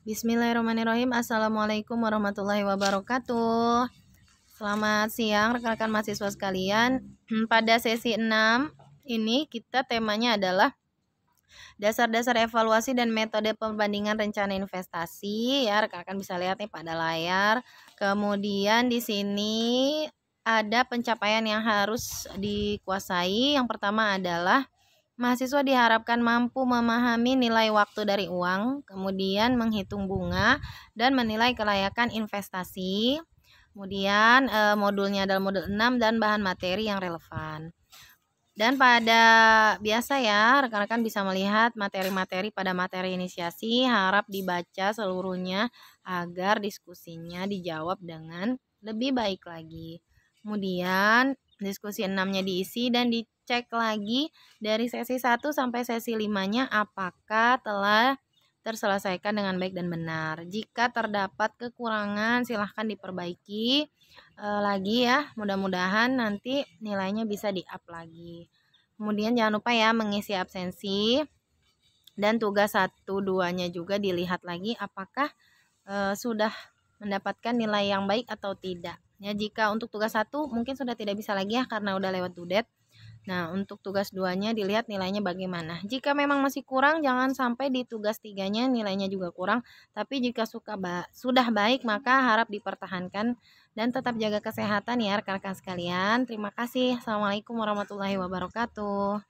Bismillahirrahmanirrahim Assalamualaikum warahmatullahi wabarakatuh Selamat siang rekan-rekan mahasiswa sekalian hmm, Pada sesi 6 ini kita temanya adalah Dasar-dasar evaluasi dan metode perbandingan rencana investasi ya rekan-rekan bisa lihat nih pada layar. Kemudian di sini ada pencapaian yang harus dikuasai. Yang pertama adalah Mahasiswa diharapkan mampu memahami nilai waktu dari uang, kemudian menghitung bunga dan menilai kelayakan investasi. Kemudian eh, modulnya adalah modul 6 dan bahan materi yang relevan. Dan pada biasa ya, rekan-rekan bisa melihat materi-materi pada materi inisiasi harap dibaca seluruhnya agar diskusinya dijawab dengan lebih baik lagi. Kemudian diskusi 6-nya diisi dan dicek lagi dari sesi 1 sampai sesi 5-nya apakah telah terselesaikan dengan baik dan benar. Jika terdapat kekurangan silahkan diperbaiki e, lagi ya. Mudah-mudahan nanti nilainya bisa di-up lagi. Kemudian jangan lupa ya mengisi absensi dan tugas satu duanya juga dilihat lagi apakah e, sudah mendapatkan nilai yang baik atau tidak. Ya, jika untuk tugas satu mungkin sudah tidak bisa lagi ya karena udah lewat due date. Nah, untuk tugas duanya dilihat nilainya bagaimana. Jika memang masih kurang, jangan sampai di tugas tiganya nilainya juga kurang. Tapi jika suka ba sudah baik, maka harap dipertahankan dan tetap jaga kesehatan ya rekan-rekan sekalian. Terima kasih. Assalamualaikum warahmatullahi wabarakatuh.